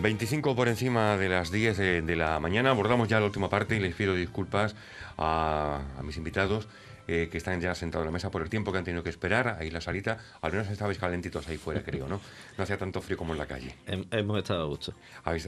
25 por encima de las 10 de, la mañana, abordamos ya la última parte y les pido disculpas a, mis invitados eh, que están ya sentados en la mesa por el tiempo que han tenido que esperar, ahí la salita, al menos estabais calentitos ahí fuera, creo, ¿no? No hacía tanto frío como en la calle. Hemos estado a gusto.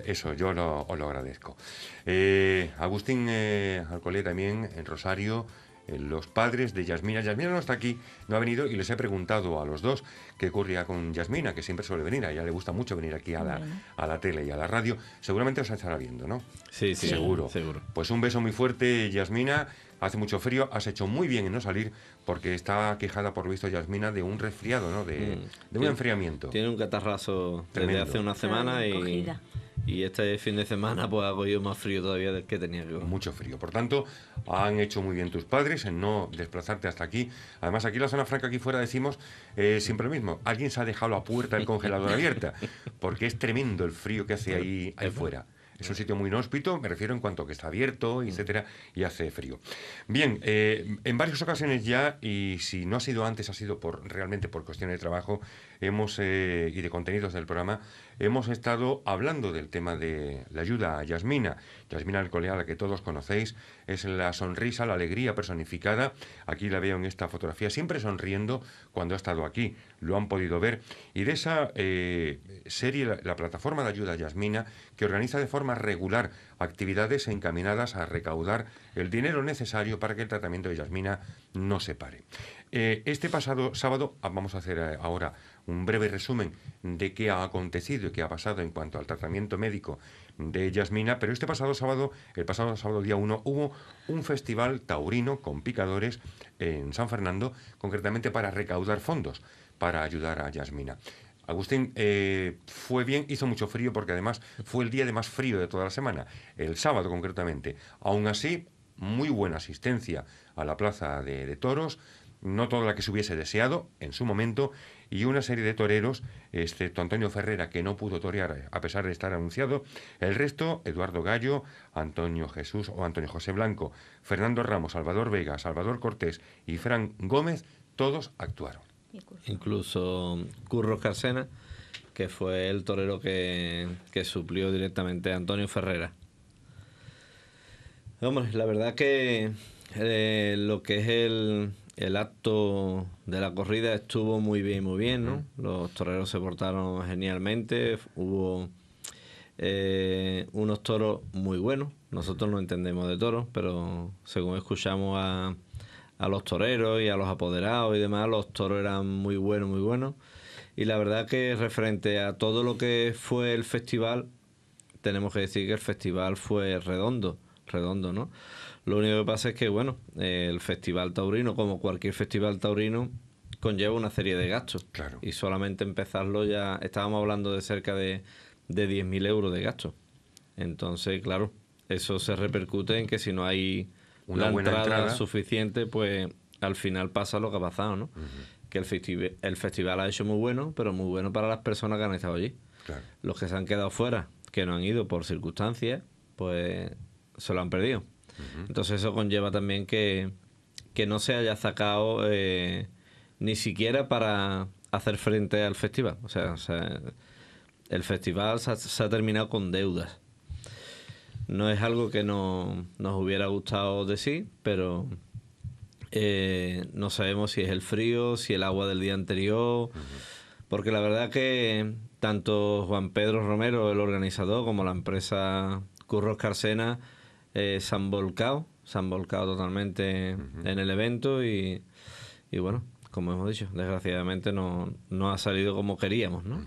Eso, yo os lo agradezco. Eh, Agustín eh, Alcolé también en Rosario, eh, los padres de Yasmina. Yasmina no está aquí, no ha venido y les he preguntado a los dos qué ocurría con Yasmina, que siempre suele venir, a ella le gusta mucho venir aquí a la, a la tele y a la radio. Seguramente os estará viendo, ¿no? Sí, sí, seguro. seguro. Pues un beso muy fuerte, Yasmina. Hace mucho frío, has hecho muy bien en no salir porque está quejada, por lo visto, Yasmina de un resfriado, ¿no? De, mm. un enfriamiento. Tiene un catarrazo desde hace una semana y... Y este fin de semana pues ha podido más frío todavía del que tenía yo. Mucho frío. Por tanto, han hecho muy bien tus padres en no desplazarte hasta aquí. Además, aquí en la zona franca, aquí fuera, decimos eh, siempre lo mismo. Alguien se ha dejado la puerta del congelador abierta. Porque es tremendo el frío que hace ahí, ahí fuera. Es un sitio muy inhóspito, me refiero en cuanto a que está abierto, mm. etcétera, y hace frío. Bien, eh, en varias ocasiones ya, y si no ha sido antes, ha sido por realmente por cuestiones de trabajo hemos eh, y de contenidos del programa, hemos estado hablando del tema de la ayuda a Yasmina. Yasmina Alcolea, la que todos conocéis, es la sonrisa, la alegría personificada. Aquí la veo en esta fotografía, siempre sonriendo cuando ha estado aquí. Lo han podido ver. Y de esa eh, serie, la, plataforma de ayuda a Yasmina, que organiza de forma regular actividades encaminadas a recaudar el dinero necesario para que el tratamiento de Yasmina no se pare. Eh, este pasado sábado, ah, vamos a hacer eh, ahora un breve resumen de qué ha acontecido y qué ha pasado en cuanto al tratamiento médico de Yasmina, pero este pasado sábado, el pasado sábado día 1, hubo un festival taurino con picadores en San Fernando, concretamente para recaudar fondos para ayudar a Yasmina. Agustín, eh, fue bien, hizo mucho frío porque además fue el día de más frío de toda la semana, el sábado concretamente. Aún así, muy buena asistencia a la plaza de toros, no toda la que se hubiese deseado en su momento, y una serie de toreros, excepto Antonio Ferrera, que no pudo torear a pesar de estar anunciado, el resto, Eduardo Gallo, Antonio Jesús o Antonio José Blanco, Fernando Ramos, Salvador Vega, Salvador Cortés y Fran Gómez, todos actuaron. Incluso Curro Carcena, que fue el torero que, que suplió directamente a Antonio Ferrera. Hombre, la verdad que eh, lo que es el, el acto de la corrida estuvo muy bien, muy bien, ¿no? Los toreros se portaron genialmente, hubo eh, unos toros muy buenos, nosotros no entendemos de toros, pero según escuchamos a, a, los toreros y a los apoderados y demás, los toros eran muy buenos, muy buenos. Y la verdad que referente a todo lo que fue el festival, tenemos que decir que el festival fue redondo, redondo, ¿no? Lo único que pasa es que, bueno, el festival taurino, como cualquier festival taurino, conlleva una serie de gastos. Y solamente empezarlo ya, estábamos hablando de cerca de, de 10.000 euros de gastos. Entonces, claro, eso se repercute en que si no hay una entrada, suficiente, pues al final pasa lo que ha pasado, ¿no? Que el, el festival ha hecho muy bueno, pero muy bueno para las personas que han estado allí. Los que se han quedado fuera, que no han ido por circunstancias, pues se lo han perdido. Entonces eso conlleva también que, no se haya sacado eh, ni siquiera para hacer frente al festival. O sea, el festival se ha, terminado con deudas. No es algo que nos hubiera gustado decir, pero eh, no sabemos si es el frío, si el agua del día anterior, porque la verdad que tanto Juan Pedro Romero, el organizador, como la empresa Curros Carcena, eh, se han volcado, se han volcado totalmente en el evento y, bueno, como hemos dicho, desgraciadamente no, ha salido como queríamos, ¿no?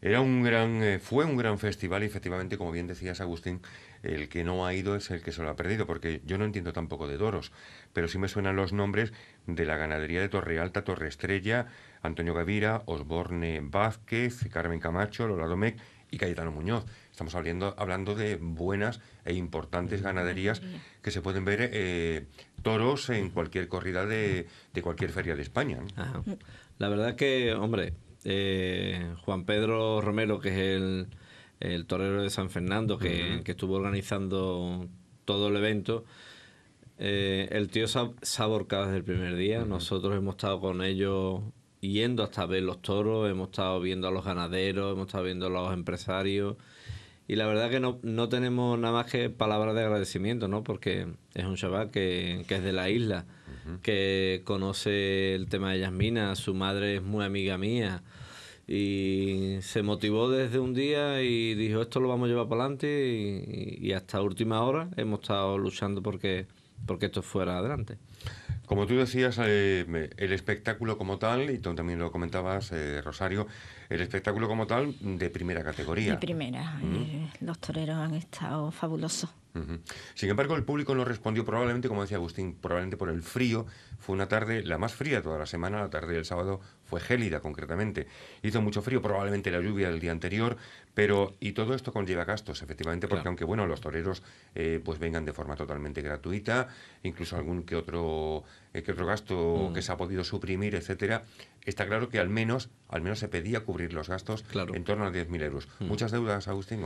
Era un gran, eh, fue un gran festival y efectivamente, como bien decías Agustín, el que no ha ido es el que se lo ha perdido, porque yo no entiendo tampoco de Doros, pero sí me suenan los nombres de la ganadería de Torre Alta, Torre Estrella, Antonio Gavira, Osborne Vázquez, Carmen Camacho, Lola Domecq y Cayetano Muñoz. Estamos hablando, hablando de buenas e importantes ganaderías que se pueden ver eh, toros en cualquier corrida de, cualquier feria de España. Ah, la verdad que, hombre, eh, Juan Pedro Romero, que es el, el torero de San Fernando, que, estuvo organizando todo el evento, eh, el tío se ha, desde el primer día. Nosotros hemos estado con ellos yendo hasta ver los toros, hemos estado viendo a los ganaderos, hemos estado viendo a los empresarios. Y la verdad que no, no tenemos nada más que palabras de agradecimiento, ¿no? Porque es un chaval que, que es de la isla, que conoce el tema de Yasmina, su madre es muy amiga mía. Y se motivó desde un día y dijo, esto lo vamos a llevar para adelante y, hasta última hora hemos estado luchando porque, porque esto fuera adelante. Como tú decías, eh, el espectáculo como tal, y tú también lo comentabas, eh, Rosario, el espectáculo como tal de primera categoría. De primera. Eh, los toreros han estado fabulosos. Sin embargo, el público no respondió probablemente, como decía Agustín, probablemente por el frío. Fue una tarde, la más fría toda la semana, la tarde del sábado fue gélida concretamente. Hizo mucho frío, probablemente la lluvia del día anterior, pero y todo esto conlleva gastos, efectivamente, porque aunque bueno, los toreros eh, pues vengan de forma totalmente gratuita, incluso algún que otro eh, que otro gasto que mm. se ha podido suprimir, etcétera, está claro que al menos, al menos se pedía cubrir los gastos en torno a 10.000 euros. Mm. ¿Muchas deudas, Agustín?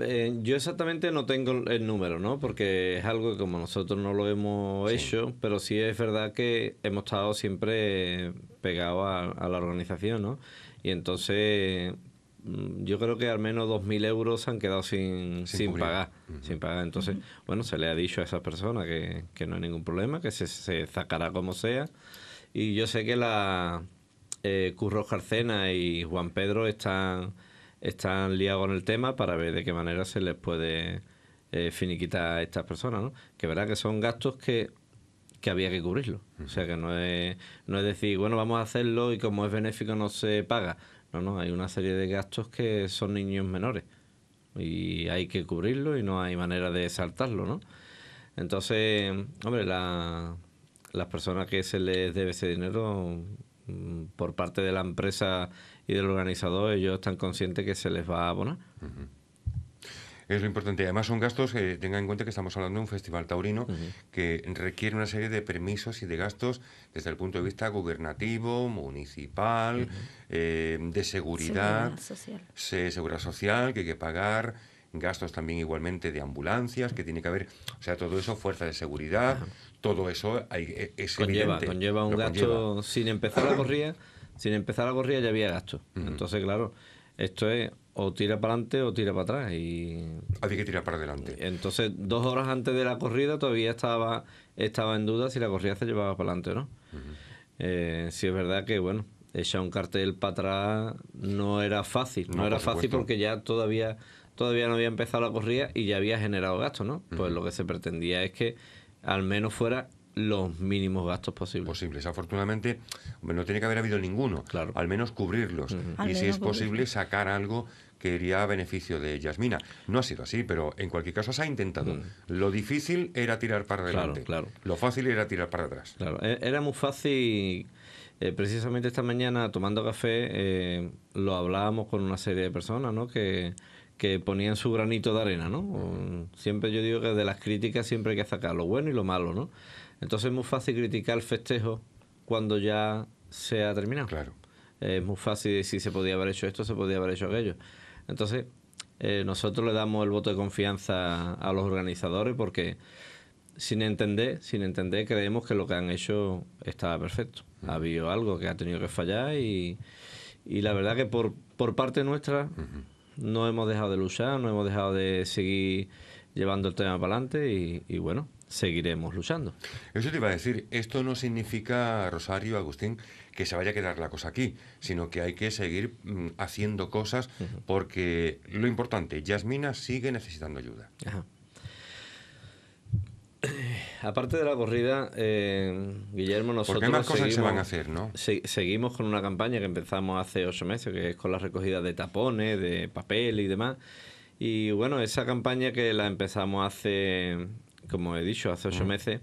Eh, yo exactamente no tengo el número, ¿no? Porque es algo que como nosotros no lo hemos hecho, pero sí es verdad que hemos estado siempre pegados a, a la organización, ¿no? Y entonces Mm, yo creo que al menos 2.000 euros han quedado sin, sin, pagar. sin pagar. Entonces, bueno, se le ha dicho a esa persona que, no hay ningún problema, que se, se, sacará como sea. Y yo sé que la eh, Curro Jarcena y Juan Pedro están, están liados con el tema para ver de qué manera se les puede eh, finiquitar a estas personas, ¿no? Que verdad que son gastos que que había que cubrirlo. O sea que no es, no es decir, bueno, vamos a hacerlo y como es benéfico no se paga. No, no, hay una serie de gastos que son niños menores y hay que cubrirlo y no hay manera de saltarlo, ¿no? Entonces, hombre, las personas que se les debe ese dinero mm, por parte de la empresa y del organizador, ellos están conscientes que se les va a abonar es lo importante. Además son gastos, eh, tengan en cuenta que estamos hablando de un festival taurino que requiere una serie de permisos y de gastos desde el punto de vista gubernativo, municipal, eh, de seguridad, seguridad social. que hay que pagar gastos también igualmente de ambulancias, que tiene que haber, o sea, todo eso, fuerza de seguridad, todo eso hay, e, es conlleva, evidente, Conlleva un gasto, sin empezar la corrida, sin empezar la corrida ya había gasto. Entonces, claro, esto es o tira para adelante o tira para atrás. Y... Había que tirar para adelante. Entonces, dos horas antes de la corrida todavía estaba, estaba en duda si la corrida se llevaba para adelante o no. Eh, si es verdad que, bueno, echar un cartel para atrás no era fácil. No, era fácil porque ya todavía, todavía no había empezado la corrida y ya había generado gastos, ¿no? Pues lo que se pretendía es que al menos fuera los mínimos gastos posibles. Posibles. Afortunadamente, no tiene que haber habido ninguno. Claro. Al menos cubrirlos. y si es posible, sacar algo quería beneficio de Yasmina. No ha sido así, pero en cualquier caso se ha intentado. Mm. Lo difícil era tirar para adelante. Claro, Lo fácil era tirar para atrás. Claro, e-, era muy fácil. Eh, precisamente esta mañana, tomando café, eh, lo hablábamos con una serie de personas, ¿no? Que, ponían su granito de arena, ¿no? Siempre yo digo que de las críticas siempre hay que sacar lo bueno y lo malo, ¿no? Entonces es muy fácil criticar el festejo cuando ya se ha terminado. Claro es muy fácil si se podía haber hecho esto, se podía haber hecho aquello. Entonces, eh, nosotros le damos el voto de confianza a los organizadores porque sin entender, sin entender, creemos que lo que han hecho estaba perfecto. Ha habido algo que ha tenido que fallar y, y la verdad que por, parte nuestra no hemos dejado de luchar, no hemos dejado de seguir llevando el tema para adelante y, y bueno, seguiremos luchando. Eso te iba a decir, esto no significa, Rosario, Agustín, que se vaya a quedar la cosa aquí, sino que hay que seguir mm, haciendo cosas porque lo importante, Yasmina sigue necesitando ayuda. Eh, aparte de la corrida, eh, Guillermo, nosotros. Porque más cosas seguimos, se van a hacer, ¿no? seguimos con una campaña que empezamos hace ocho meses, que es con la recogida de tapones, de papel y demás. Y bueno, esa campaña que la empezamos hace, como he dicho, hace ocho meses,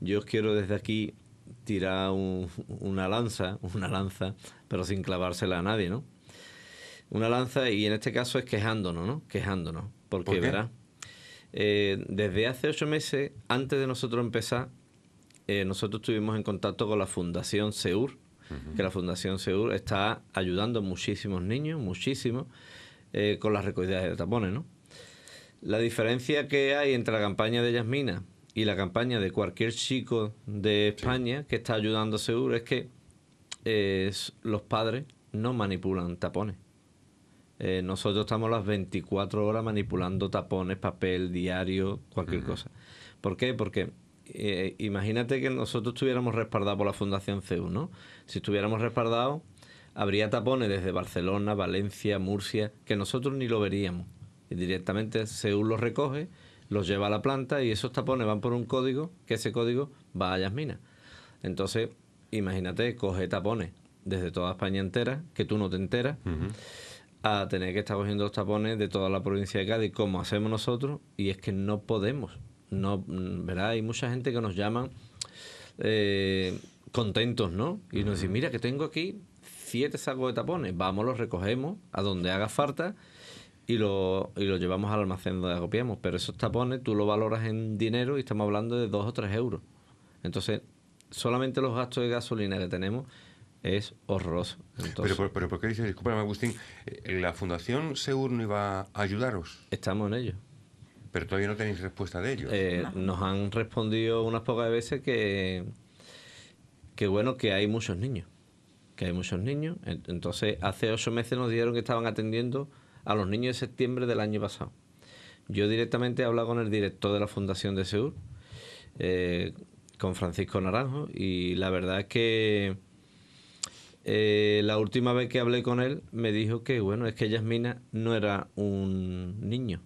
yo os quiero desde aquí tirar una lanza, una lanza, pero sin clavársela a nadie, ¿no? Una lanza, y en este caso es quejándonos, ¿no? Quejándonos. Porque, verá, eh, desde hace ocho meses, antes de nosotros empezar, eh, nosotros estuvimos en contacto con la Fundación SEUR, que la Fundación SEUR está ayudando a muchísimos niños, muchísimos, eh, con las recogidas de tapones, ¿no? La diferencia que hay entre la campaña de Yasmina y la campaña de cualquier chico de España que está ayudando a seguro es que eh, los padres no manipulan tapones. Eh, nosotros estamos las 24 horas manipulando tapones, papel, diario, cualquier cosa. ¿Por qué? Porque eh, imagínate que nosotros estuviéramos respaldados por la Fundación CEU, ¿no? Si estuviéramos respaldados, habría tapones desde Barcelona, Valencia, Murcia, que nosotros ni lo veríamos. Y directamente CEU los recoge los lleva a la planta y esos tapones van por un código, que ese código va a Yasmina. Entonces, imagínate, coge tapones desde toda España entera, que tú no te enteras, a tener que estar cogiendo los tapones de toda la provincia de Cádiz, como hacemos nosotros, y es que no podemos. No, ¿verdad? Hay mucha gente que nos llama eh, contentos, ¿no? Y nos dice, mira que tengo aquí siete sacos de tapones, vamos, los recogemos a donde haga falta y lo, y lo llevamos al almacén donde agopiamos... Pero esos tapones tú lo valoras en dinero y estamos hablando de 2 o 3 euros. Entonces, solamente los gastos de gasolina que tenemos es horroroso. pero, pero, ¿por qué dices, discúlpame Agustín, eh, la Fundación Seguro no iba a ayudaros? Estamos en ello. Pero todavía no tenéis respuesta de ellos. Eh, nos han respondido unas pocas veces que, que bueno, que hay muchos niños. Que hay muchos niños. Entonces, hace ocho meses nos dijeron que estaban atendiendo a los niños de septiembre del año pasado. Yo directamente he hablado con el director de la Fundación de Seúl, eh, con Francisco Naranjo, y la verdad es que eh, la última vez que hablé con él me dijo que, bueno, es que Yasmina no era un niño.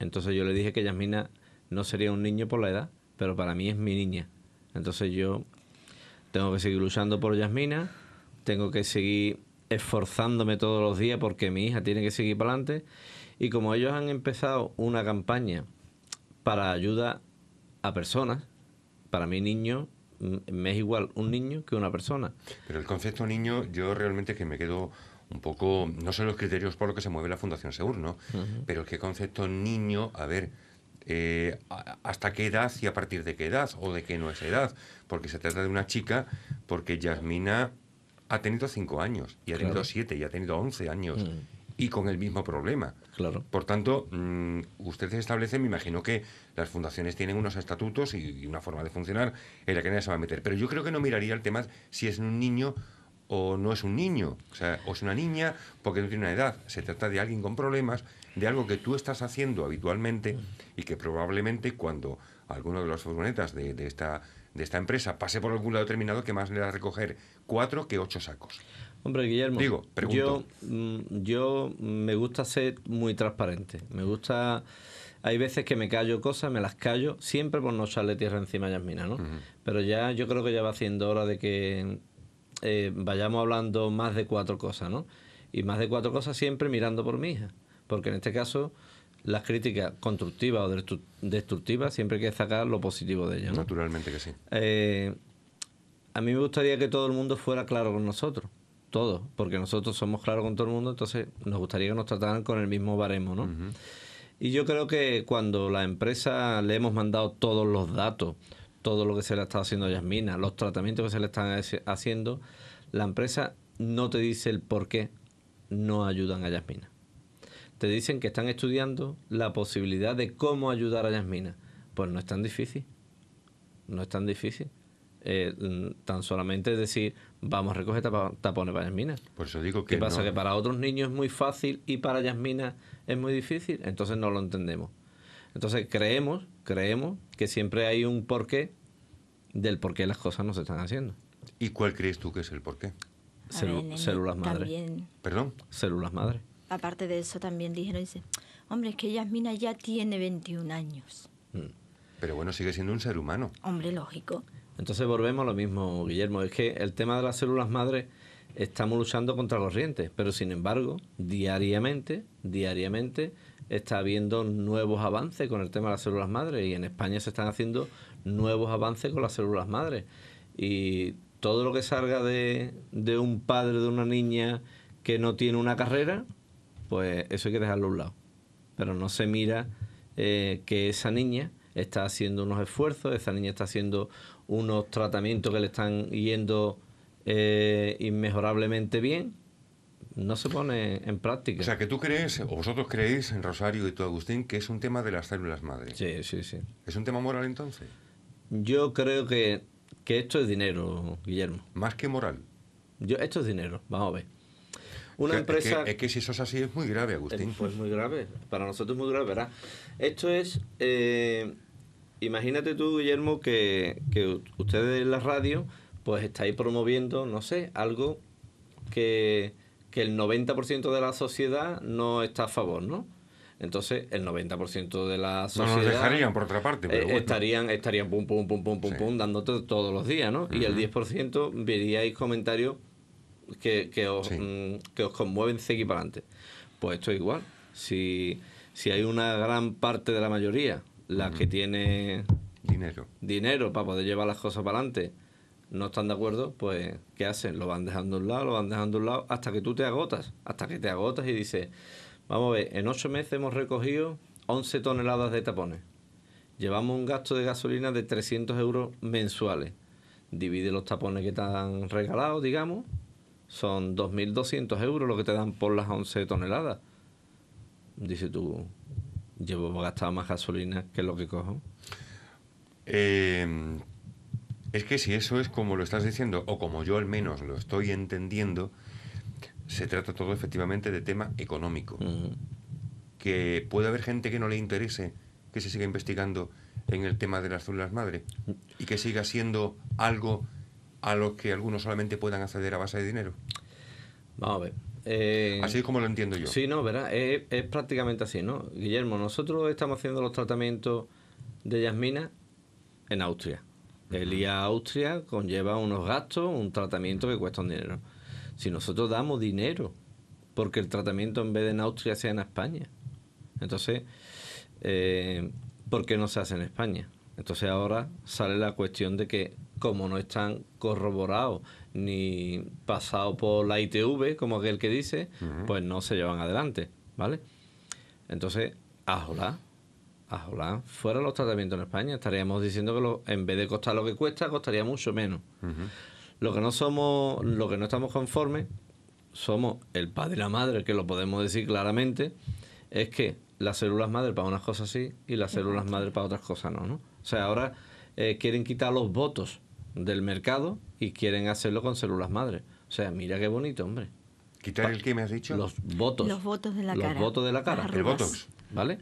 Entonces yo le dije que Yasmina no sería un niño por la edad, pero para mí es mi niña. Entonces yo tengo que seguir luchando por Yasmina, tengo que seguir esforzándome todos los días porque mi hija tiene que seguir para adelante. Y como ellos han empezado una campaña para ayuda a personas, para mi niño mm, me es igual un niño que una persona. Pero el concepto niño yo realmente que me quedo un poco, no sé los criterios por los que se mueve la Fundación Segur, ¿no? Pero qué concepto niño, a ver, eh, hasta qué edad y a partir de qué edad o de qué no es edad, porque se trata de una chica, porque Yasmina ha tenido cinco años, y ha tenido siete, y ha tenido 11 años, mm. y con el mismo problema. Claro. Por tanto, mm, ustedes establecen, me imagino que las fundaciones tienen unos estatutos y, una forma de funcionar en la que nadie se va a meter. Pero yo creo que no miraría el tema si es un niño o no es un niño, o, sea, o es una niña porque no tiene una edad. Se trata de alguien con problemas, de algo que tú estás haciendo habitualmente mm. y que probablemente cuando alguno de los furgonetas de, esta empresa pase por algún lado determinado que más le da a recoger cuatro que ocho sacos. Hombre, Guillermo, Digo, Yo, mm, yo me gusta ser muy transparente. Me gusta hay veces que me callo cosas, me las callo, siempre por no echarle tierra encima a Yasmina, ¿no? Pero ya yo creo que ya va haciendo hora de que eh, vayamos hablando más de cuatro cosas, ¿no? Y más de cuatro cosas siempre mirando por mi hija, porque en este caso las críticas constructivas o destructivas siempre hay que sacar lo positivo de ellas. Naturalmente que sí. Eh, a mí me gustaría que todo el mundo fuera claro con nosotros. Todos, porque nosotros somos claros con todo el mundo, entonces nos gustaría que nos trataran con el mismo baremo, ¿no? Y yo creo que cuando la empresa le hemos mandado todos los datos, todo lo que se le está haciendo a Yasmina, los tratamientos que se le están haciendo, la empresa no te dice el por qué no ayudan a Yasmina. Te dicen que están estudiando la posibilidad de cómo ayudar a Yasmina. Pues no es tan difícil. No es tan difícil. Eh, mm, tan solamente decir, vamos a recoger tapones para Yasmina. Por eso digo que. ¿Qué pasa? Que para otros niños es muy fácil y para Yasmina es muy difícil, entonces no lo entendemos. Entonces creemos, creemos que siempre hay un porqué del por qué las cosas no se están haciendo. ¿Y cuál crees tú que es el porqué? células madres. ¿Perdón? Células madres. Aparte de eso también dijeron, dice, hombre, es que Yasmina ya tiene 21 años. Mm. Pero bueno, sigue siendo un ser humano. Hombre, lógico. Entonces volvemos a lo mismo, Guillermo. Es que el tema de las células madres estamos luchando contra rientes, pero sin embargo, diariamente, diariamente está habiendo nuevos avances con el tema de las células madres y en España se están haciendo nuevos avances con las células madres. Y todo lo que salga de, un padre, de una niña que no tiene una carrera, pues eso hay que dejarlo a un lado. Pero no se mira eh, que esa niña está haciendo unos esfuerzos, esa niña está haciendo unos tratamientos que le están yendo eh, inmejorablemente bien, no se pone en práctica. O sea, que tú crees, o vosotros creéis, en Rosario y tú, Agustín, que es un tema de las células madre. Sí, sí, sí. ¿Es un tema moral entonces? Yo creo que, esto es dinero, Guillermo. Más que moral. esto es dinero, vamos a ver. Una empresa... Es que, si eso es así es muy grave, Agustín. pues muy grave, para nosotros es muy grave, ¿verdad? Esto es... Eh, imagínate tú, Guillermo, que, ustedes en la radio, pues estáis promoviendo, no sé, algo que, que el 90% de la sociedad no está a favor, ¿no? Entonces, el 90% de la sociedad. No nos dejarían, por otra parte. Eh, estarían, estarían pum, pum, pum, pum, pum, dándote todos los días, ¿no? Y el 10% veríais comentarios que, que, os, mm, conmueven seguir para adelante. Pues esto es igual. Si, si hay una gran parte de la mayoría las que tienen dinero. dinero para poder llevar las cosas para adelante no están de acuerdo, pues ¿qué hacen? Lo van dejando a un lado, lo van dejando a un lado, hasta que tú te agotas, hasta que te agotas y dices, vamos a ver, en ocho meses hemos recogido 11 toneladas de tapones. Llevamos un gasto de gasolina de 300 euros mensuales. Divide los tapones que te han regalado, digamos, son 2.200 euros lo que te dan por las 11 toneladas. Dice tú, llevo gastado más gasolina que lo que cojo. Em, es que si eso es como lo estás diciendo, o como yo al menos lo estoy entendiendo, se trata todo efectivamente de tema económico. Que puede haber gente que no le interese que se siga investigando en el tema de las células madre y que siga siendo algo a lo que algunos solamente puedan acceder a base de dinero. Vamos a ver. Eh, así es como lo entiendo yo. Sí, no, es, prácticamente así, ¿no? Guillermo, nosotros estamos haciendo los tratamientos de Yasmina en Austria. El ir a Austria conlleva unos gastos, un tratamiento que cuesta un dinero. Si nosotros damos dinero, porque el tratamiento en vez de en Austria sea en España. Entonces, eh, ¿por qué no se hace en España? Entonces ahora sale la cuestión de que como no están corroborados ni pasado por la ITV, como aquel que dice, pues no se llevan adelante, ¿vale? Entonces, ajolá, ajolá, fuera los tratamientos en España, estaríamos diciendo que en vez de costar lo que cuesta, costaría mucho menos. Lo que no somos, lo que no estamos conformes, somos el padre y la madre, que lo podemos decir claramente, es que las células madre para unas cosas sí y las células madre para otras cosas no, ¿no? O sea, ahora eh, quieren quitar los votos del mercado y quieren hacerlo con células madre. O sea, mira qué bonito, hombre. ¿Quitar el que me has dicho? Los votos. Los votos de la cara. Los votos de la cara. El ¿Vale?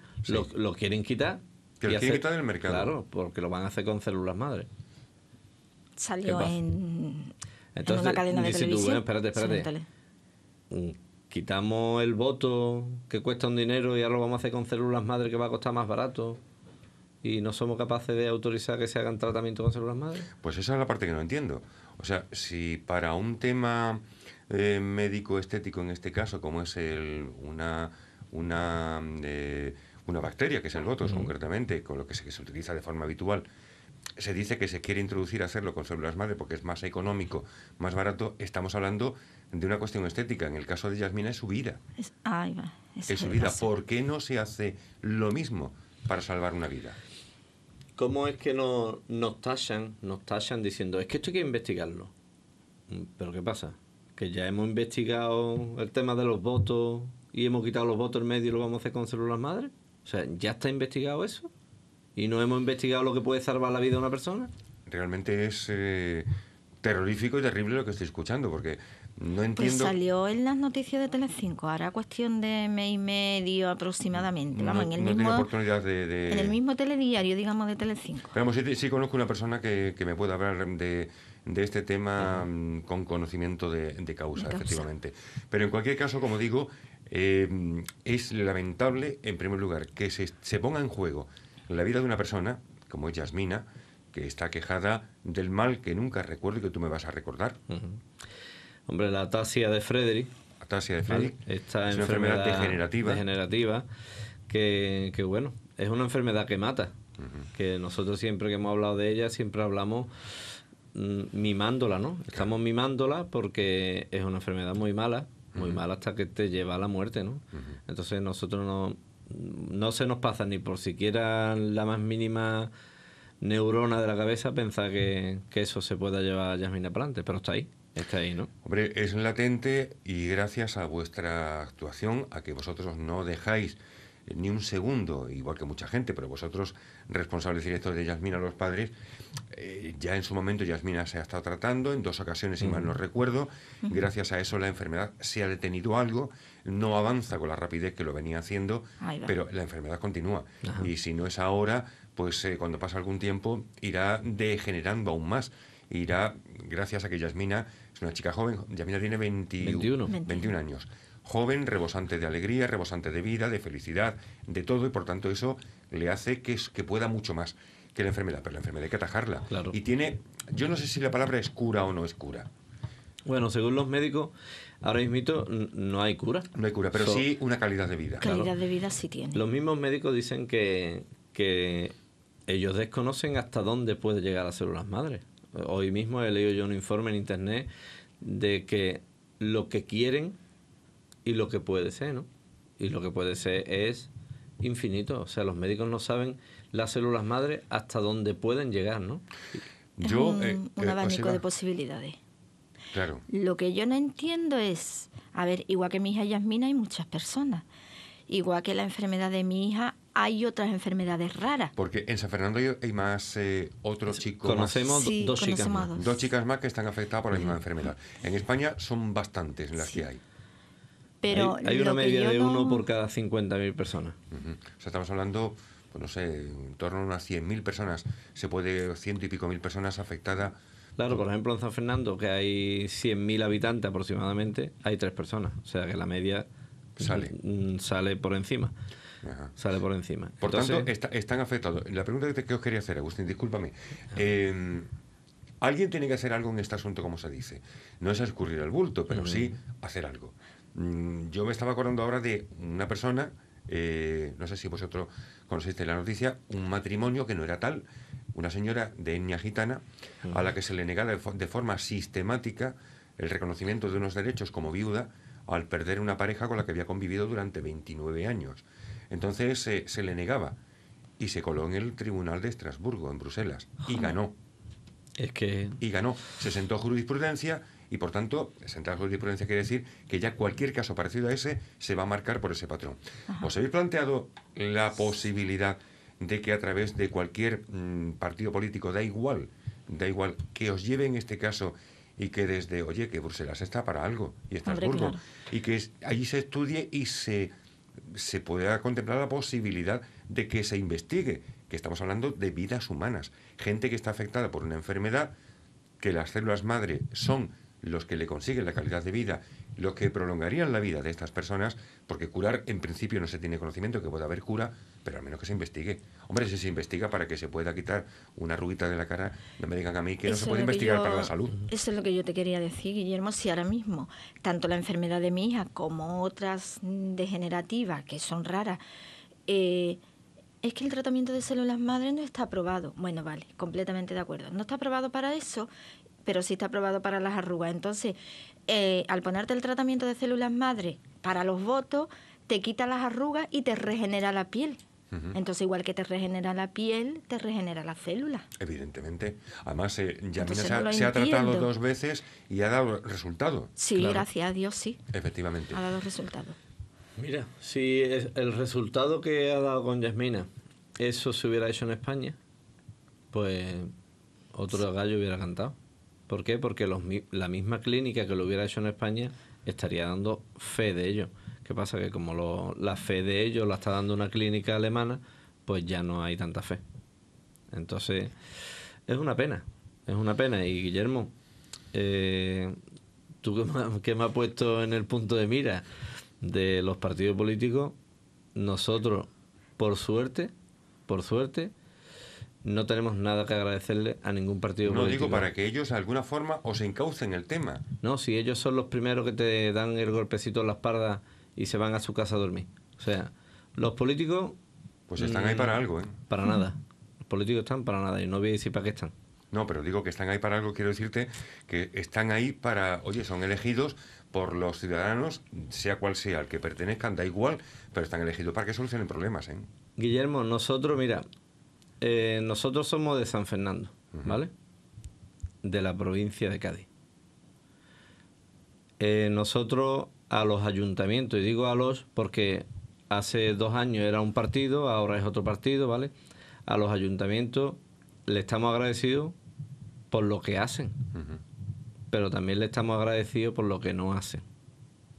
lo quieren quitar. Que lo quieren quitar del mercado. Claro, porque lo van a hacer con células madre. Salió en, en, una cadena de televisión. espérate, espérate. Mm, quitamos el voto que cuesta un dinero y ahora lo vamos a hacer con células madre que va a costar más barato y no somos capaces de autorizar que se hagan tratamientos con células madre? Pues esa es la parte que no entiendo. O sea, si para un tema eh, médico estético en este caso, como es el, una, una, eh, una bacteria, que es el voto concretamente, con lo que se, utiliza de forma habitual, se dice que se quiere introducir hacerlo con células madre porque es más económico, más barato, estamos hablando de una cuestión estética. En el caso de Yasmina es su vida. Es, es su vida. ¿Por qué no se hace lo mismo para salvar una vida? ¿Cómo es que no, nos tachan nos tachan diciendo, es que esto hay que investigarlo? Mm, ¿Pero qué pasa? Que ya hemos investigado el tema de los votos y hemos quitado los votos en medio y lo vamos a hacer con células madres. O sea, ¿ya está investigado eso? ¿Y no hemos investigado lo que puede salvar la vida de una persona? Realmente es eh, terrorífico y terrible lo que estoy escuchando, porque no pues entiendo. Pues salió en las noticias de Telecinco, ahora cuestión de mes y medio aproximadamente. Vamos, en el mismo, oportunidad En el mismo telediario, digamos, de Telecinco. Pero vamos, sí, conozco una persona que, me pueda hablar de, de este tema mm, con conocimiento de, causa, efectivamente. Pero en cualquier caso, como digo, eh, es lamentable, en primer lugar, que se, ponga en juego la vida de una persona, como es Yasmina, que está quejada del mal que nunca recuerdo y que tú me vas a recordar. Hombre, la atasia de Frederick. Ataxia de Frederick. es enfermedad una enfermedad degenerativa. degenerativa que, bueno, es una enfermedad que mata. Que nosotros siempre que hemos hablado de ella, siempre hablamos mm, mimándola, ¿no? Estamos mimándola porque es una enfermedad muy mala, muy mala hasta que te lleva a la muerte, ¿no? Entonces nosotros no, se nos pasa ni por siquiera la más mínima neurona de la cabeza pensar que, que eso se pueda llevar a Yasmina Plante, pero está ahí. Está ahí, ¿no? Hombre, es latente y gracias a vuestra actuación, a que vosotros no dejáis eh, ni un segundo, igual que mucha gente, pero vosotros, responsables directos de Yasmina los padres, eh, ya en su momento Yasmina se ha estado tratando, en dos ocasiones, si mal no recuerdo, gracias a eso la enfermedad se ha detenido algo, no avanza con la rapidez que lo venía haciendo, pero la enfermedad continúa. Y si no es ahora, pues eh, cuando pasa algún tiempo irá degenerando aún más irá gracias a que Yasmina es una chica joven, Yasmina tiene 21. 21 años, joven, rebosante de alegría, rebosante de vida, de felicidad, de todo, y por tanto eso le hace que, que pueda mucho más que la enfermedad, pero la enfermedad hay que atajarla. Y tiene, yo no sé si la palabra es cura o no es cura. Bueno, según los médicos, ahora mismo no hay cura. No hay cura, pero sí una calidad de vida. Calidad de vida sí tiene. Los mismos médicos dicen que, que ellos desconocen hasta dónde puede llegar a células madres. Hoy mismo he leído yo un informe en internet de que lo que quieren y lo que puede ser, ¿no? Y lo que puede ser es infinito. O sea, los médicos no saben las células madre hasta dónde pueden llegar, ¿no? yo, un, eh, eh, abanico de posibilidades. Claro. Lo que yo no entiendo es, a ver, igual que mi hija Yasmina hay muchas personas. Igual que la enfermedad de mi hija, hay otras enfermedades raras. Porque en San Fernando hay más eh, otros chicos. Conocemos dos chicas más. Dos. chicas más que están afectadas por la misma enfermedad. En España son bastantes las que hay. Pero hay, una media de uno por cada 50.000 personas. O sea, estamos hablando, pues no sé, en torno a unas 100.000 personas. Se puede ciento y pico mil personas afectadas. Claro, por ejemplo, en San Fernando, que hay 100.000 habitantes aproximadamente, hay tres personas. O sea, que la media sale mm, por encima sale por encima. Por tanto, están afectados. La pregunta que, os quería hacer, Agustín, discúlpame. Em, alguien tiene que hacer algo en este asunto, como se dice. No es escurrir el bulto, pero sí hacer algo. Mm, yo me estaba acordando ahora de una persona, eh, no sé si vosotros conociste la noticia, un matrimonio que no era tal, una señora de etnia gitana, a la que se le negaba de forma sistemática el reconocimiento de unos derechos como viuda al perder una pareja con la que había convivido durante 29 años. Entonces se le negaba y se coló en el Tribunal de Estrasburgo, en Bruselas, y ganó. Es que... Y ganó. Se sentó jurisprudencia y, por tanto, sentar jurisprudencia quiere decir que ya cualquier caso parecido a ese se va a marcar por ese patrón. ¿Os habéis planteado la posibilidad de que a través de cualquier mm, partido político, da igual, da igual, que os lleve en este caso y que desde, oye, que Bruselas está para algo y Estrasburgo, y que allí se estudie y se se pueda contemplar la posibilidad de que se investigue, que estamos hablando de vidas humanas, gente que está afectada por una enfermedad, que las células madre son los que le consiguen la calidad de vida, los que prolongarían la vida de estas personas, porque curar en principio no se tiene conocimiento que pueda haber cura, pero al menos que se investigue. Hombre, si se investiga para que se pueda quitar una rugita de la cara, no me digan a mí que no se puede investigar para la salud. Eso es lo que yo te quería decir, Guillermo, si ahora mismo tanto la enfermedad de mi hija como otras degenerativas, que son raras, eh, es que el tratamiento de células madre no está aprobado. Bueno, vale, completamente de acuerdo. No está aprobado para eso pero sí está aprobado para las arrugas. Entonces, eh, al ponerte el tratamiento de células madre para los votos, te quita las arrugas y te regenera la piel. Entonces, igual que te regenera la piel, te regenera la célula. Evidentemente. Además, eh, se, ha tratado dos veces y ha dado resultado. Sí, gracias a Dios, sí. Efectivamente. Ha dado resultado. Mira, si el resultado que ha dado con Yasmina, eso se hubiera hecho en España, pues otro gallo hubiera cantado. ¿Por qué? Porque la misma clínica que lo hubiera hecho en España estaría dando fe de ello. ¿Qué pasa? Que como la fe de ello la está dando una clínica alemana, pues ya no hay tanta fe. Entonces, es una pena, es una pena. Y Guillermo, eh, tú que me has puesto en el punto de mira de los partidos políticos, nosotros, por suerte, por suerte, no tenemos nada que agradecerle a ningún partido político. No digo para que ellos de alguna forma os encaucen el tema. No, si ellos son los primeros que te dan el golpecito en la espalda y se van a su casa a dormir. O sea, los políticos... Pues están ahí mm, para algo, ¿eh? Para nada. Los políticos están para nada y no voy a decir para qué están. No, pero digo que están ahí para algo, quiero decirte que están ahí para, oye, son elegidos por los ciudadanos, sea cual sea, al que pertenezcan, da igual, pero están elegidos para que solucionen problemas. ¿eh? Guillermo, nosotros, mira, eh, nosotros somos de San Fernando, ¿vale? De la provincia de Cádiz. Eh, nosotros a los ayuntamientos, y digo a los porque hace dos años era un partido, ahora es otro partido, ¿vale? A los ayuntamientos le estamos agradecidos por lo que hacen, pero también le estamos agradecidos por lo que no hacen.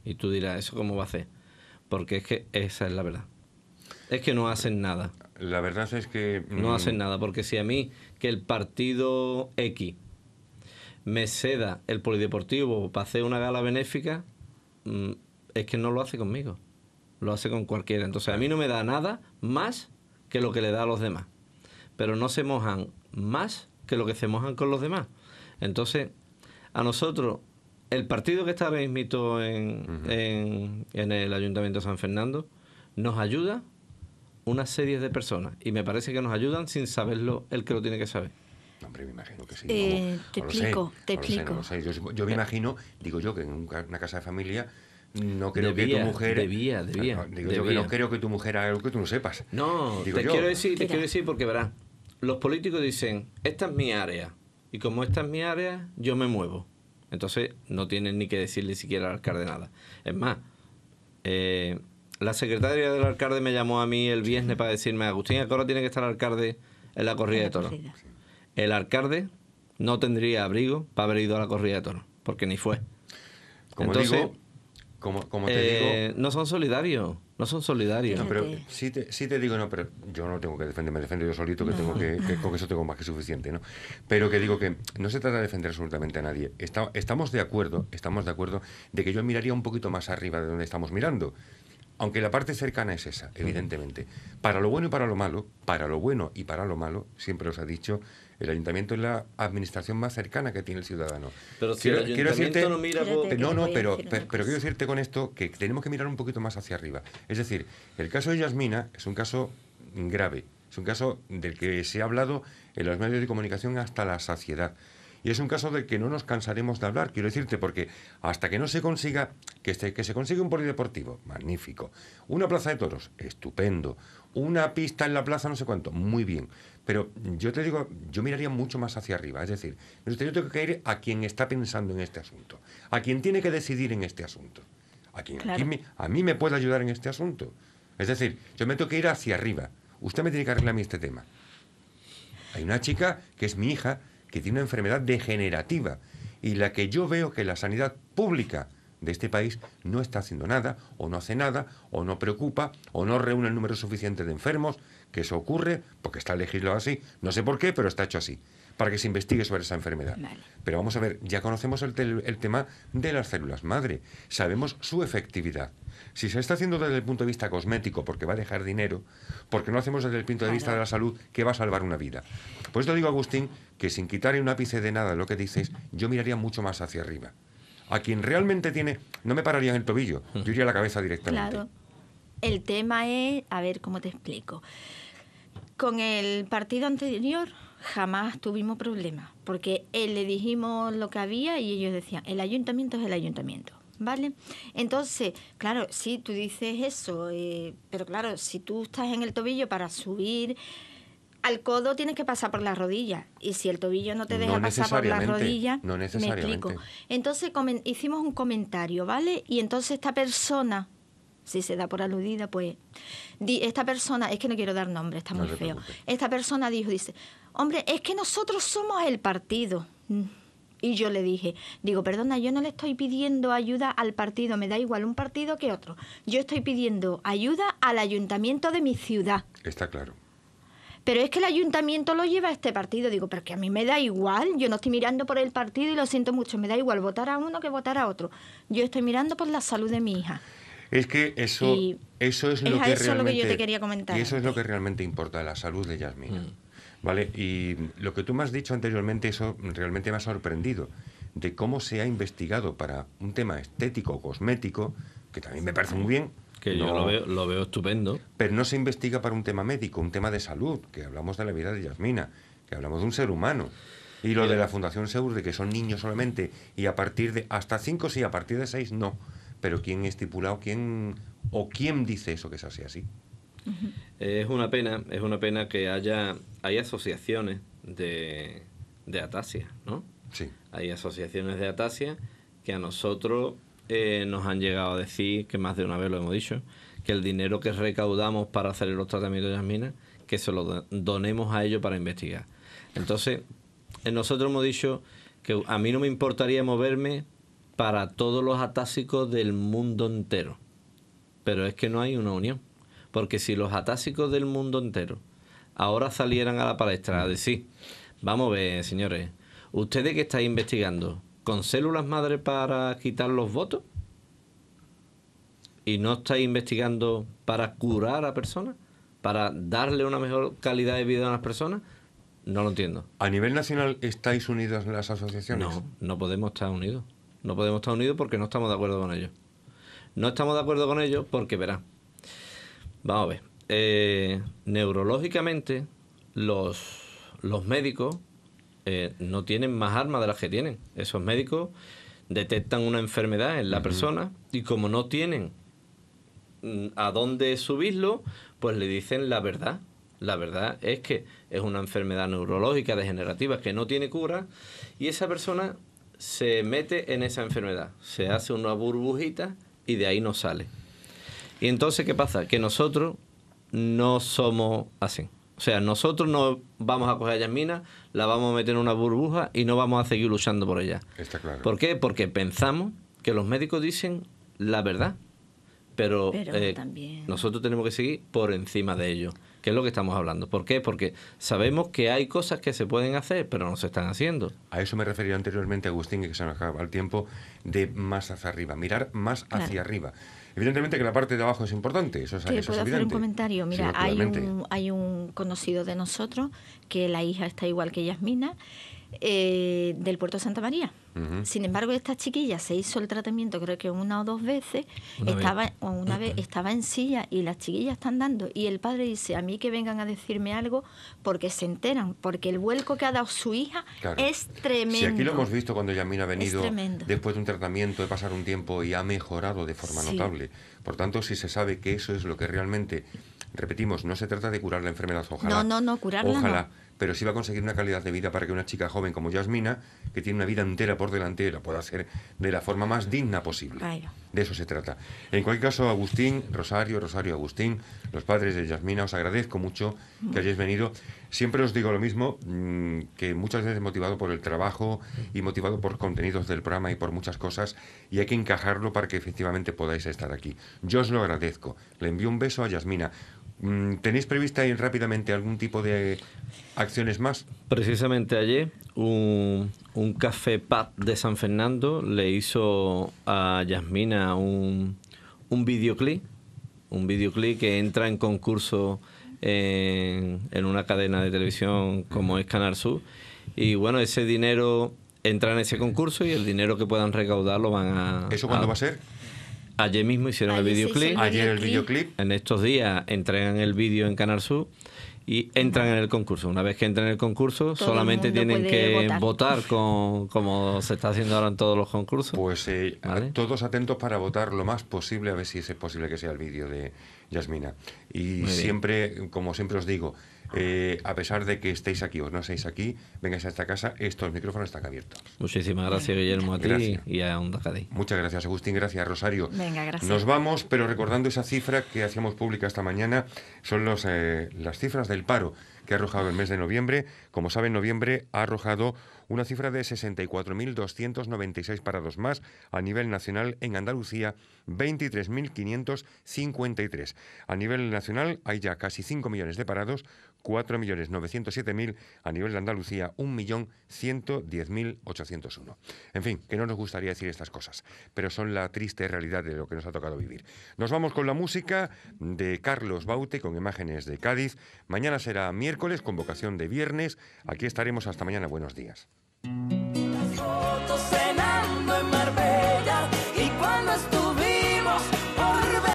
Y tú dirás, ¿eso cómo va a hacer? Porque es que esa es la verdad. Es que no hacen nada. La verdad es que... No mm, hacen nada, porque si a mí que el partido X me ceda el polideportivo para hacer una gala benéfica, mm, es que no lo hace conmigo, lo hace con cualquiera. Entonces a mí no me da nada más que lo que le da a los demás. Pero no se mojan más que lo que se mojan con los demás. Entonces, a nosotros, el partido que está mito en, en, en el Ayuntamiento de San Fernando, nos ayuda una serie de personas y me parece que nos ayudan sin saberlo el que lo tiene que saber. Hombre, me imagino que sí. Eh, te explico, te explico. yo, me imagino, digo yo, que en una casa de familia no creo que tu mujer. Debía, debía. digo yo que no creo que tu mujer haga algo que tú no sepas. No, te, Quiero decir, te quiero decir porque verás, los políticos dicen, esta es mi área y como esta es mi área, yo me muevo. Entonces no tienen ni que decirle siquiera al alcalde nada. Es más, eh, la secretaria del alcalde me llamó a mí el viernes para decirme, Agustín, ¿a qué hora tiene que estar el alcalde en la corrida de toros? El alcalde no tendría abrigo para haber ido a la corrida de toros, porque ni fue. Como Entonces, como, te eh, No son solidarios, no son solidarios. No, pero sí te, digo, no, pero yo no tengo que defenderme, defiendo yo solito, que, tengo que, con eso tengo más que suficiente, ¿no? Pero que digo que no se trata de defender absolutamente a nadie. estamos de acuerdo, estamos de acuerdo de que yo miraría un poquito más arriba de donde estamos mirando aunque la parte cercana es esa, evidentemente. Para lo bueno y para lo malo, para lo bueno y para lo malo, siempre os ha dicho, el ayuntamiento es la administración más cercana que tiene el ciudadano. Pero no mira... No, no, pero, pero quiero decirte con esto que tenemos que mirar un poquito más hacia arriba. Es decir, el caso de Yasmina es un caso grave, es un caso del que se ha hablado en los medios de comunicación hasta la saciedad. Y es un caso del que no nos cansaremos de hablar, quiero decirte, porque hasta que no se consiga, que, que se consiga un polideportivo, magnífico. Una plaza de toros, estupendo. Una pista en la plaza, no sé cuánto, muy bien. Pero yo te digo, yo miraría mucho más hacia arriba. Es decir, yo tengo que ir a quien está pensando en este asunto, a quien tiene que decidir en este asunto, a quien, a, a mí me puede ayudar en este asunto. Es decir, yo me tengo que ir hacia arriba. Usted me tiene que arreglar a mí este tema. Hay una chica que es mi hija, que tiene una enfermedad degenerativa y la que yo veo que la sanidad pública de este país no está haciendo nada, o no hace nada, o no preocupa, o no reúne el número suficiente de enfermos, que eso ocurre porque está legislado así, no sé por qué, pero está hecho así, para que se investigue sobre esa enfermedad. Pero vamos a ver, ya conocemos el tema de las células madre, sabemos su efectividad. Si se está haciendo desde el punto de vista cosmético, porque va a dejar dinero, porque no hacemos desde el punto de vista de la salud, que va a salvar una vida. Por eso digo, Agustín, que sin quitar un ápice de nada lo que dices, yo miraría mucho más hacia arriba. A quien realmente tiene, no me pararía en el tobillo, yo iría a la cabeza directamente. Claro. El tema es, a ver cómo te explico. Con el partido anterior jamás tuvimos problemas, porque él eh, le dijimos lo que había y ellos decían, el ayuntamiento es el ayuntamiento. ¿vale? Entonces, claro, sí, tú dices eso, eh, pero claro, si tú estás en el tobillo para subir al codo tienes que pasar por la rodilla y si el tobillo no te deja pasar por la rodilla, no necesariamente. Entonces hicimos un comentario, ¿vale? Y entonces esta persona, si se da por aludida, pues esta persona, es que no quiero dar nombre, está muy feo. Esta persona dijo, dice, hombre, es que nosotros somos el partido. Mm. Y yo le dije, digo, perdona, yo no le estoy pidiendo ayuda al partido, me da igual un partido que otro. Yo estoy pidiendo ayuda al ayuntamiento de mi ciudad. Está claro. Pero es que el ayuntamiento lo lleva a este partido. Digo, pero que a mí me da igual. Yo no estoy mirando por el partido y lo siento mucho. Me da igual votar a uno que votar a otro. Yo estoy mirando por la salud de mi hija. Es que eso, eso es lo que yo te quería comentar. Y eso es lo que realmente importa, la salud de Yasmina. Mm. ¿vale? Y lo que tú me has dicho anteriormente, eso realmente me ha sorprendido, de cómo se ha investigado para un tema estético, cosmético, que también me parece muy bien. Que yo lo veo, estupendo. Pero no se investiga para un tema médico, un tema de salud, que hablamos de la vida de Yasmina, que hablamos de un ser humano. Y lo de la Fundación Seur, de que son niños solamente, y a partir de hasta cinco sí, a partir de seis no. Pero ¿quién estipulado, quién o quién dice eso que es así así? Es una pena, es una pena que haya, hay asociaciones de, de atasia, ¿no? Sí. Hay asociaciones de atasia que a nosotros eh, nos han llegado a decir, que más de una vez lo hemos dicho, que el dinero que recaudamos para hacer los tratamientos de las minas, que se lo donemos a ellos para investigar. Entonces, eh, nosotros hemos dicho que a mí no me importaría moverme para todos los atásicos del mundo entero, pero es que no hay una unión. Porque si los atásicos del mundo entero ahora salieran a la palestra a decir, vamos a ver, señores, ustedes que estáis investigando, ¿con células madre para quitar los votos? ¿Y no estáis investigando para curar a personas? ¿Para darle una mejor calidad de vida a las personas? No lo entiendo. ¿A nivel nacional estáis unidos en las asociaciones? No, no podemos estar unidos. No podemos estar unidos porque no estamos de acuerdo con ellos. No estamos de acuerdo con ellos porque, verán Vamos a ver. Eh, neurológicamente, los, médicos eh, no tienen más armas de las que tienen. Esos médicos detectan una enfermedad en la persona y como no tienen mm, a dónde subirlo, pues le dicen la verdad. La verdad es que es una enfermedad neurológica degenerativa que no tiene cura y esa persona se mete en esa enfermedad, se hace una burbujita y de ahí no sale. Y entonces, ¿qué pasa? Que nosotros no somos así. O sea, nosotros no vamos a coger a Yasmina, la vamos a meter en una burbuja y no vamos a seguir luchando por ella. Está claro. ¿Por qué? Porque pensamos que los médicos dicen la verdad, pero, eh, nosotros tenemos que seguir por encima de ellos, que es lo que estamos hablando. ¿Por qué? Porque sabemos que hay cosas que se pueden hacer, pero no se están haciendo. A eso me refería anteriormente, Agustín, que se nos acaba el tiempo, de más hacia arriba, mirar más hacia arriba. Evidentemente que la parte de abajo es importante, eso es, ¿Puedo eso es hacer un comentario? Mira, hay, un, hay un, conocido de nosotros que la hija está igual que Yasmina eh, del puerto de Santa María. Sin embargo, esta chiquilla se hizo el tratamiento creo que una o dos veces, estaba una vez estaba en silla y las chiquillas están dando y el padre dice, a mí que vengan a decirme algo porque se enteran, porque el vuelco que ha dado su hija es tremendo. Si aquí lo hemos visto cuando Yamina ha venido después de un tratamiento, de pasar un tiempo y ha mejorado de forma notable. Por tanto, si se sabe que eso es lo que realmente, repetimos, no se trata de curar la enfermedad, ojalá. No, no, no, curarla. Ojalá pero sí va a conseguir una calidad de vida para que una chica joven como Yasmina, que tiene una vida entera por delante, pueda hacer de la forma más digna posible. De eso se trata. En cualquier caso, Agustín, Rosario, Rosario, Agustín, los padres de Yasmina, os agradezco mucho que hayáis venido. Siempre os digo lo mismo, mm, que muchas veces motivado por el trabajo y motivado por contenidos del programa y por muchas cosas, y hay que encajarlo para que efectivamente podáis estar aquí. Yo os lo agradezco. Le envío un beso a Yasmina. Mm, ¿Tenéis prevista ir rápidamente algún tipo de acciones más? Precisamente ayer un, café pad de San Fernando le hizo a Yasmina un, un videoclip, un videoclip que entra en concurso en, una cadena de televisión como es Canal Sur. Y bueno, ese dinero entra en ese concurso y el dinero que puedan recaudar lo van a... ¿Eso cuándo va a ser? Ayer mismo hicieron el videoclip. Ayer el videoclip. En estos días entregan el vídeo en Canal Sur y entran en el concurso. Una vez que entran en el concurso, solamente tienen que votar, como se está haciendo ahora en todos los concursos. Pues eh, todos atentos para votar lo más posible, a ver si es posible que sea el vídeo de Yasmina. Y siempre, como siempre os digo, eh, a pesar de que estéis aquí o no estéis aquí, vengáis a esta casa, estos micrófonos están abiertos. Muchísimas gracias, Guillermo, a y a Onda Muchas gracias, Agustín, gracias, Rosario. Venga, gracias. Nos vamos, pero recordando esa cifra que hacíamos pública esta mañana, son los, eh, las cifras del paro que ha arrojado el mes de noviembre. Como saben, noviembre ha arrojado una cifra de 64.296 parados más a nivel nacional en Andalucía, 23.553. A nivel nacional hay ya casi 5 millones de parados, 4.907.000 a nivel de Andalucía, 1.110.801. En fin, que no nos gustaría decir estas cosas, pero son la triste realidad de lo que nos ha tocado vivir. Nos vamos con la música de Carlos Baute con imágenes de Cádiz. Mañana será miércoles, con vocación de viernes. Aquí estaremos hasta mañana. Buenos días. Las fotos